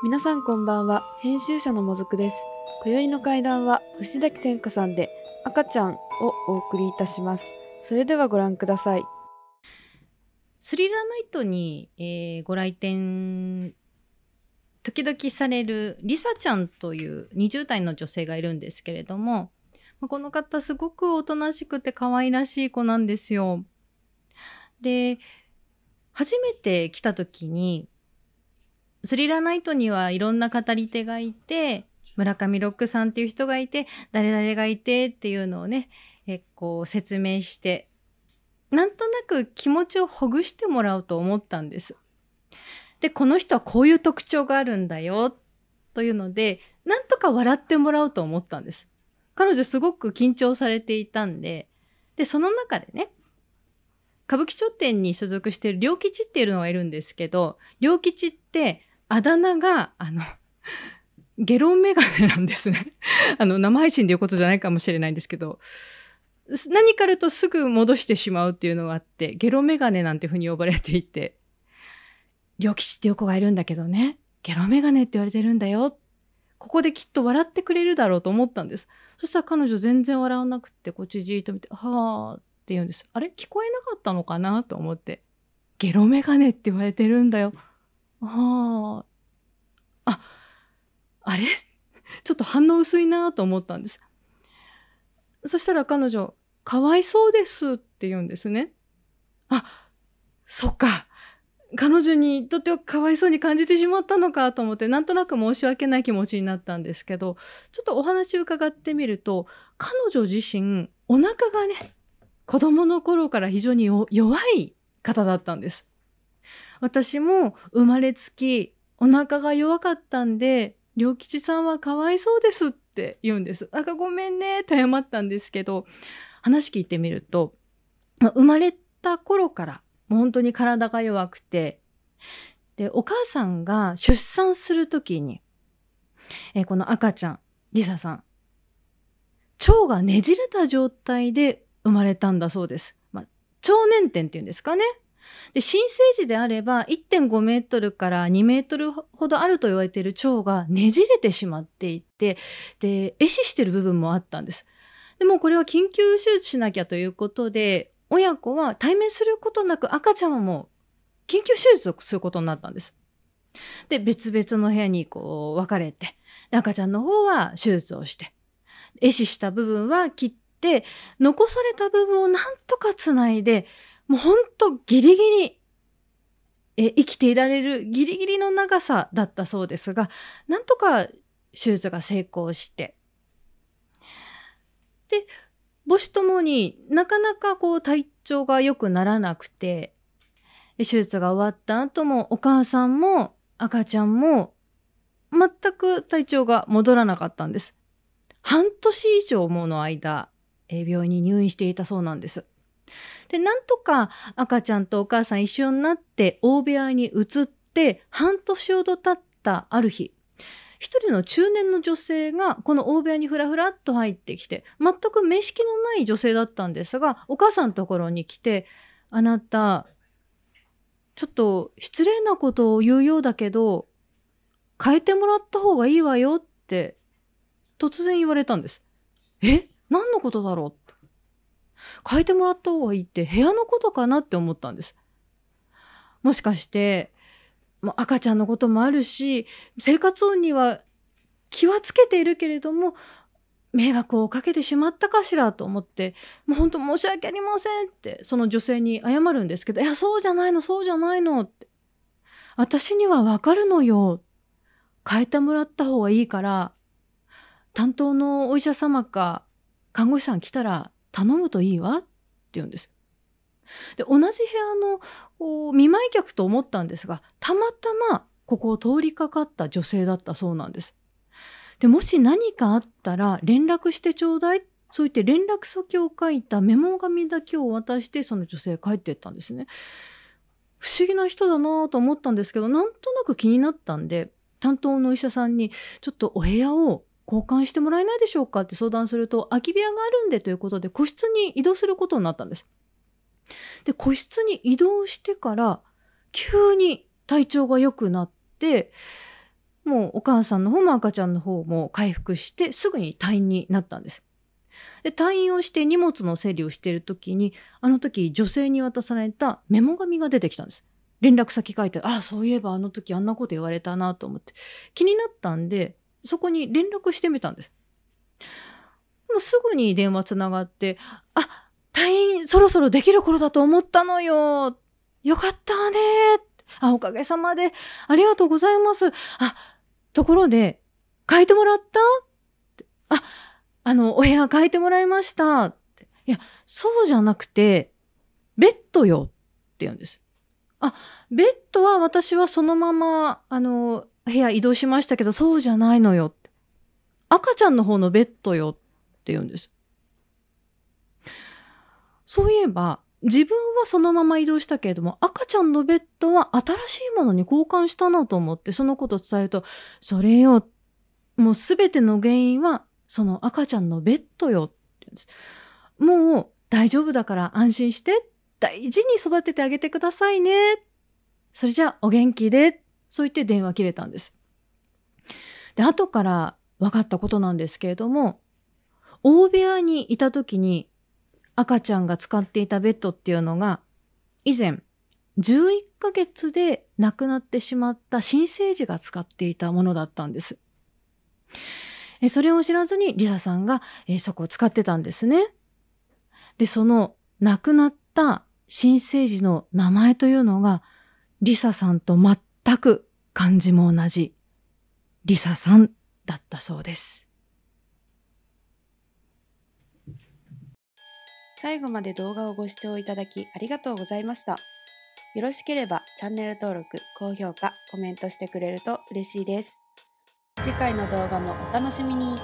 皆さんこんばんは編集者のもずくです今宵の会談は牛崎千佳さんで赤ちゃんをお送りいたしますそれではご覧くださいスリラナイトに、えー、ご来店時々されるリサちゃんという20代の女性がいるんですけれどもこの方すごくおとなしくて可愛らしい子なんですよ。で初めて来た時にスリラナイトにはいろんな語り手がいて、村上ロックさんっていう人がいて、誰々がいてっていうのをね、えこう説明して、なんとなく気持ちをほぐしてもらおうと思ったんです。で、この人はこういう特徴があるんだよ、というので、なんとか笑ってもらおうと思ったんです。彼女すごく緊張されていたんで、で、その中でね、歌舞伎町店に所属している良吉っていうのがいるんですけど、良吉ってあだ名が、あの、ゲロメガネなんですね。あの、生配信でいうことじゃないかもしれないんですけど、何かあるとすぐ戻してしまうっていうのがあって、ゲロメガネなんてふうに呼ばれていて、両吉っていう子がいるんだけどね、ゲロメガネって言われてるんだよ。ここできっと笑ってくれるだろうと思ったんです。そしたら彼女全然笑わなくて、こっちじーっと見て、はーって言うんです。あれ聞こえなかったのかなと思って。ゲロメガネって言われてるんだよ。ああ。あ、あれ ちょっと反応薄いなと思ったんです。そしたら彼女、かわいそうですって言うんですね。あ、そっか。彼女にとってはかわいそうに感じてしまったのかと思って、なんとなく申し訳ない気持ちになったんですけど、ちょっとお話伺ってみると、彼女自身、お腹がね、子供の頃から非常に弱い方だったんです。私も生まれつきお腹が弱かったんで、良吉さんはかわいそうですって言うんです。なんかごめんねって謝ったんですけど、話聞いてみると、ま生まれた頃からもう本当に体が弱くて、で、お母さんが出産するときに、えー、この赤ちゃん、リサさん、腸がねじれた状態で生まれたんだそうです。まあ、腸捻っていうんですかね。で新生児であれば1.5メートルから2メートルほどあると言われている腸がねじれてしまっていてで壊死してる部分もあったんです。でもこれは緊急手術しなきゃということで親子は対面することなく赤ちゃんはもう緊急手術をすることになったんです。で別々の部屋にこう分かれて赤ちゃんの方は手術をして壊死した部分は切って残された部分をなんとかつないでもうほんとギリギリえ生きていられるギリギリの長さだったそうですがなんとか手術が成功してで母子ともになかなかこう体調が良くならなくて手術が終わった後もお母さんも赤ちゃんも全く体調が戻らなかったんです。半年以上もの間、病院に入院していたそうなんです。で、なんとか赤ちゃんとお母さん一緒になって大部屋に移って半年ほど経ったある日、一人の中年の女性がこの大部屋にふらふらっと入ってきて、全く面識のない女性だったんですが、お母さんのところに来て、あなた、ちょっと失礼なことを言うようだけど、変えてもらった方がいいわよって突然言われたんです。え何のことだろうっ変えてもらった方がいいって部屋のことかなって思ったんです。もしかして、ま赤ちゃんのこともあるし生活音には気はつけているけれども迷惑をかけてしまったかしらと思ってもう本当申し訳ありませんってその女性に謝るんですけど「いやそうじゃないのそうじゃないの」って「私にはわかるのよ」変えてもらった方がいいから担当のお医者様か看護師さん来たら頼むといいわって言うんです。で同じ部屋のこう見舞い客と思ったんですがたまたまここを通りかかった女性だったそうなんです。でもし何かあったら連絡してちょうだいそう言って連絡先を書いたメモ紙だけを渡してその女性帰ってったんですね。不思議な人だなと思ったんですけどなんとなく気になったんで担当のお医者さんにちょっとお部屋を交換してもらえないでしょうかって相談すると空き部屋があるんでということで個室に移動することになったんです。で個室に移動してから急に体調が良くなってもうお母さんの方も赤ちゃんの方も回復してすぐに退院になったんです。で退院をして荷物の整理をしている時にあの時女性に渡されたメモ紙が出てきたんです。連絡先書いてああそういえばあの時あんなこと言われたなと思って気になったんでそこに連絡してみたんです。もうすぐに電話つながって、あ、退院そろそろできる頃だと思ったのよ。よかったね。あ、おかげさまで。ありがとうございます。あ、ところで、書いてもらったあ、あの、お部屋書いてもらいました。いや、そうじゃなくて、ベッドよって言うんです。あ、ベッドは私はそのまま、あの、部屋移動しましたけど、そうじゃないのよ赤ちゃんの方のベッドよって言うんです。そういえば、自分はそのまま移動したけれども、赤ちゃんのベッドは新しいものに交換したなと思って、そのことを伝えると、それよ、もうすべての原因は、その赤ちゃんのベッドよってもう大丈夫だから安心して、大事に育ててあげてくださいね。それじゃあお元気で。そう言って電話切れたんです。で後から分かったことなんですけれども大部屋にいた時に赤ちゃんが使っていたベッドっていうのが以前11ヶ月で亡くなってしまった新生児が使っていたものだったんです。それを知らずにリサさんがそこを使ってたんですね。で、その亡くなった新生児の名前というのがリサさんと全全く漢字も同じ、リサさんだったそうです。最後まで動画をご視聴いただきありがとうございました。よろしければチャンネル登録、高評価、コメントしてくれると嬉しいです。次回の動画もお楽しみに。